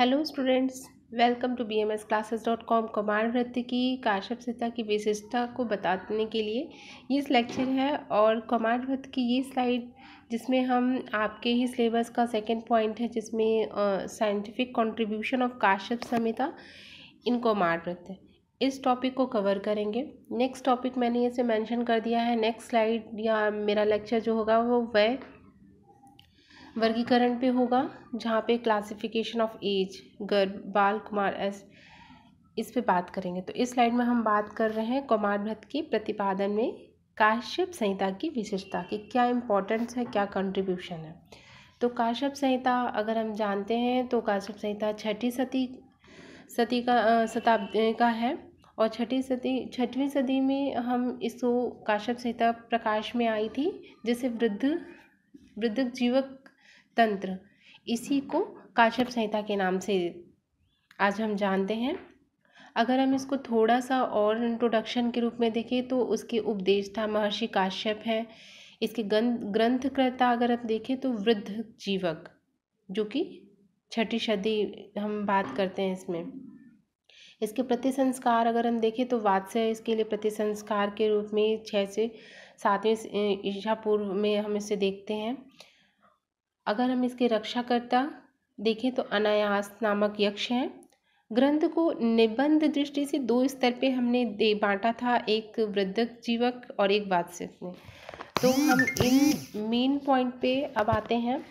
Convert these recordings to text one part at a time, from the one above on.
hello students welcome to B M S classes dot com कुमार नृत्य की काश्यप सीता की विशेषता को बताने के लिए ये लेक्चर है और कुमार नृत्य की ये स्लाइड जिसमें हम आपके ही सिलेबस का सेकेंड पॉइंट है जिसमें scientific contribution of Kashyap Samhita in कुमार नृत्य इस टॉपिक को कवर करेंगे नेक्स्ट टॉपिक मैंने इसे मैंशन कर दिया है नेक्स्ट स्लाइड या मेरा लेक्चर जो होगा वो वह वर्गीकरण पे होगा जहाँ पे क्लासिफिकेशन ऑफ एज गर्भ बाल कुमार एस इस पे बात करेंगे तो इस स्लाइड में हम बात कर रहे हैं कुमार भट्ट के प्रतिपादन में काश्यप संहिता की विशेषता की क्या इम्पोर्टेंस है क्या कंट्रीब्यूशन है तो काश्यप संहिता अगर हम जानते हैं तो काश्यप संहिता छठी सती सती का शताब्दी का है और छठी सदी छठवीं सदी में हम इसको काश्यप संहिता प्रकाश में आई थी जिसे वृद्ध वृद्ध जीवक तंत्र इसी को काश्यप संहिता के नाम से आज हम जानते हैं अगर हम इसको थोड़ा सा और इंट्रोडक्शन के रूप में देखें तो उसके उपदेशता महर्षि काश्यप हैं इसके ग्रंथकर्ता अगर आप देखें तो वृद्ध जीवक जो कि छठी सदी हम बात करते हैं इसमें इसके प्रति संस्कार अगर हम देखें तो वात्स्य इसके लिए प्रति संस्कार के रूप में छः से सातवें ईशा पूर्व में हम इसे देखते हैं अगर हम इसके रक्षाकर्ता देखें तो अनायास नामक यक्ष हैं ग्रंथ को निबंध दृष्टि से दो स्तर पे हमने दे बांटा था एक वृद्धक जीवक और एक वात्सिक में तो हम इन मेन पॉइंट पे अब आते हैं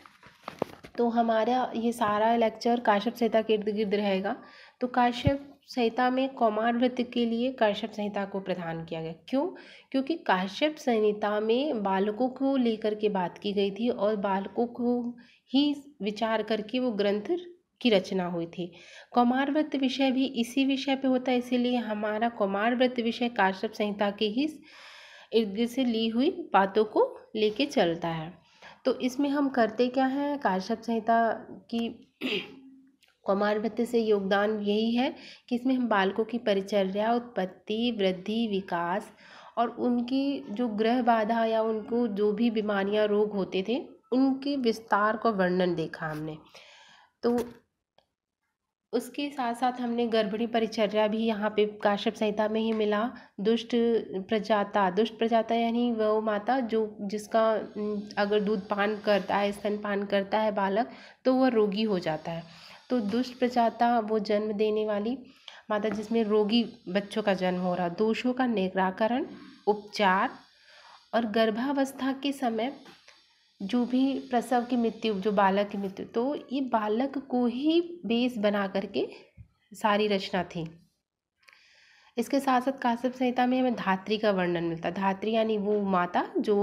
तो हमारा ये सारा लेक्चर काश्यप सेता के इर्द गिर्द रहेगा तो काश्यप संहिता में कौमार व्रत के लिए काश्यप संहिता को प्रधान किया गया क्यों क्योंकि काश्यप संहिता में बालकों को लेकर के बात की गई थी और बालकों को ही विचार करके वो ग्रंथ की रचना हुई थी कौमार व्रत विषय भी इसी विषय पे होता है इसीलिए हमारा कौमार व्रत विषय काश्यप संहिता के ही इर्द से ली हुई बातों को लेके चलता है तो इसमें हम करते क्या हैं काश्यप संहिता की कौमार भत्ते से योगदान यही है कि इसमें हम बालकों की परिचर्या उत्पत्ति वृद्धि विकास और उनकी जो गृह बाधा या उनको जो भी बीमारियां रोग होते थे उनके विस्तार का वर्णन देखा हमने तो उसके साथ साथ हमने गर्भिणी परिचर्या भी यहाँ पे काश्यप संहिता में ही मिला दुष्ट प्रजाता दुष्ट प्रजाता यानी वह माता जो जिसका अगर दूध पान करता है स्तन पान करता है बालक तो वह रोगी हो जाता है तो दुष्ट प्रजाता वो जन्म देने वाली माता जिसमें रोगी बच्चों का जन्म हो रहा दोषों का निराकरण उपचार और गर्भावस्था के समय जो भी प्रसव की मृत्यु जो बालक की मृत्यु तो ये बालक को ही बेस बना करके सारी रचना थी इसके साथ साथ काश्यप संहिता में हमें धात्री का वर्णन मिलता धात्री यानी वो माता जो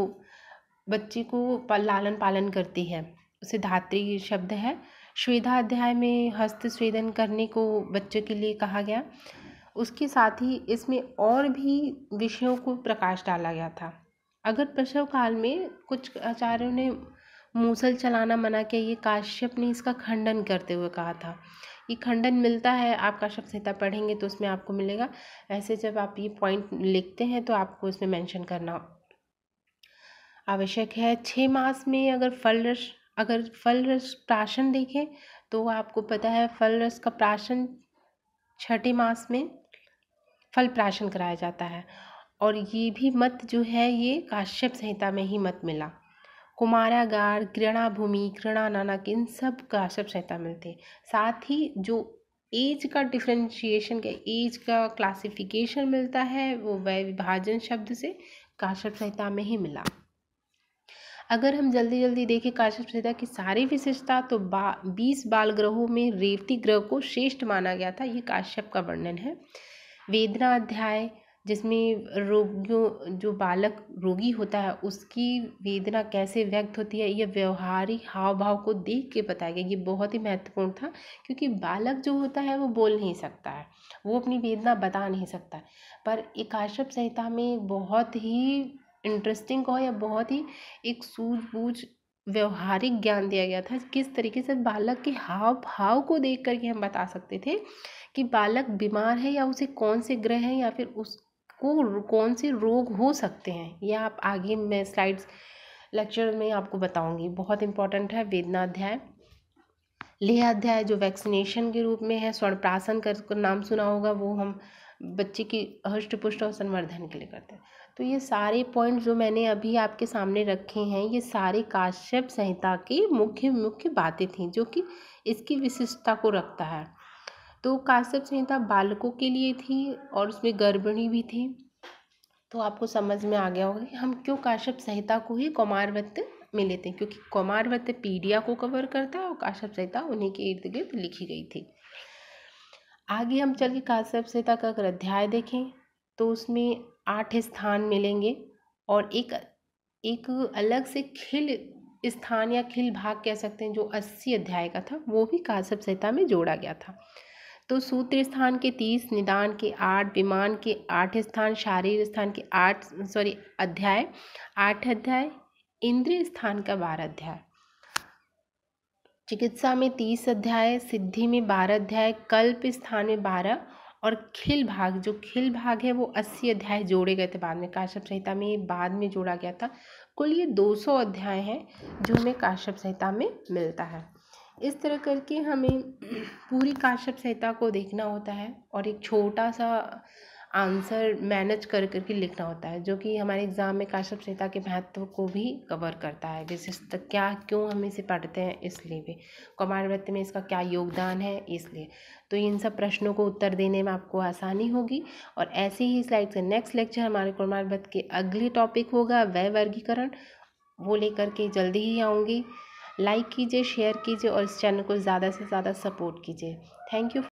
बच्चे को लालन पालन करती है उसे धात्री शब्द है श्वेधा अध्याय में हस्त स्वेदन करने को बच्चों के लिए कहा गया उसके साथ ही इसमें और भी विषयों को प्रकाश डाला गया था अगर प्रसव काल में कुछ आचार्यों ने मूसल चलाना मना किया ये काश्यप ने इसका खंडन करते हुए कहा था ये खंडन मिलता है आप काश्यप संहिता पढ़ेंगे तो उसमें आपको मिलेगा ऐसे जब आप ये पॉइंट लिखते हैं तो आपको इसमें मेंशन करना आवश्यक है छः मास में अगर फल रस अगर फल रस प्राशन देखें तो आपको पता है फल रस का प्राशन छठे मास में फल प्राशन कराया जाता है और ये भी मत जो है ये काश्यप संहिता में ही मत मिला कुमारागार घृणा भूमि घृणा नानक इन सब काश्यप संहिता मिलते साथ ही जो एज का डिफ्रेंशिएशन का एज का क्लासिफिकेशन मिलता है वो वह विभाजन शब्द से काश्यप संहिता में ही मिला अगर हम जल्दी जल्दी देखें काश्यप संहिता की सारी विशेषता तो बा बीस बाल ग्रहों में रेवती ग्रह को श्रेष्ठ माना गया था ये काश्यप का वर्णन है वेदना अध्याय जिसमें रोगियों जो बालक रोगी होता है उसकी वेदना कैसे व्यक्त होती है यह व्यवहारिक हाव भाव को देख के बताया गया ये बहुत ही महत्वपूर्ण था क्योंकि बालक जो होता है वो बोल नहीं सकता है वो अपनी वेदना बता नहीं सकता पर एक काश्यप संहिता में बहुत ही इंटरेस्टिंग कहो या बहुत ही एक सूझबूझ व्यवहारिक ज्ञान दिया गया था किस तरीके से बालक के हाव भाव को देख करके हम बता सकते थे कि बालक बीमार है या उसे कौन से ग्रह हैं या फिर उसको कौन से रोग हो सकते हैं या आप आगे मैं स्लाइड्स लेक्चर में आपको बताऊंगी बहुत इंपॉर्टेंट है वेदना अध्याय लेह अध्याय जो वैक्सीनेशन के रूप में है स्वर्ण प्राशन कर नाम सुना होगा वो हम बच्चे की हृष्ट पुष्ट और संवर्धन के लिए करते हैं तो ये सारे पॉइंट जो मैंने अभी आपके सामने रखे हैं ये सारे काश्यप संहिता की मुख्य मुख्य बातें थीं जो कि इसकी विशिष्टता को रखता है तो काश्यप संहिता बालकों के लिए थी और उसमें गर्भिणी भी थी तो आपको समझ में आ गया होगा कि हम क्यों काश्यप संहिता को ही कुमार वृत्त में लेते हैं क्योंकि कौमार वृत्त पीडिया को कवर करता है और काश्यप संहिता उन्हीं के इर्द गिर्द लिखी गई थी आगे हम चल के काश्यप सीता का अगर अध्याय देखें तो उसमें आठ स्थान मिलेंगे और एक एक अलग से खिल स्थान या खिल भाग कह सकते हैं जो अस्सी अध्याय का था वो भी काश्यप सीता में जोड़ा गया था तो सूत्र स्थान के तीस निदान के आठ विमान के आठ स्थान शारीर स्थान के आठ सॉरी अध्याय आठ अध्याय इंद्रिय स्थान का बारह अध्याय चिकित्सा में तीस अध्याय सिद्धि में बारह अध्याय कल्प स्थान में बारह और खिल भाग जो खिल भाग है वो अस्सी अध्याय जोड़े गए थे बाद में काश्यप संहिता में बाद में जोड़ा गया था कुल ये दो सौ अध्याय हैं जो हमें काश्यप संहिता में मिलता है इस तरह करके हमें पूरी काश्यप संहिता को देखना होता है और एक छोटा सा आंसर मैनेज कर कर लिखना होता है जो कि हमारे एग्ज़ाम में काश्यप संहिता के महत्व को भी कवर करता है विशेषता क्या क्यों हम इसे पढ़ते हैं इसलिए भी कौमार व्रत में इसका क्या योगदान है इसलिए तो इन सब प्रश्नों को उत्तर देने में आपको आसानी होगी और ऐसे ही स्लाइड से नेक्स्ट लेक्चर हमारे कुमार व्रत के अगले टॉपिक होगा वह वर्गीकरण वो लेकर के जल्दी ही आऊँगी लाइक कीजिए शेयर कीजिए और इस चैनल को ज़्यादा से ज़्यादा सपोर्ट कीजिए थैंक यू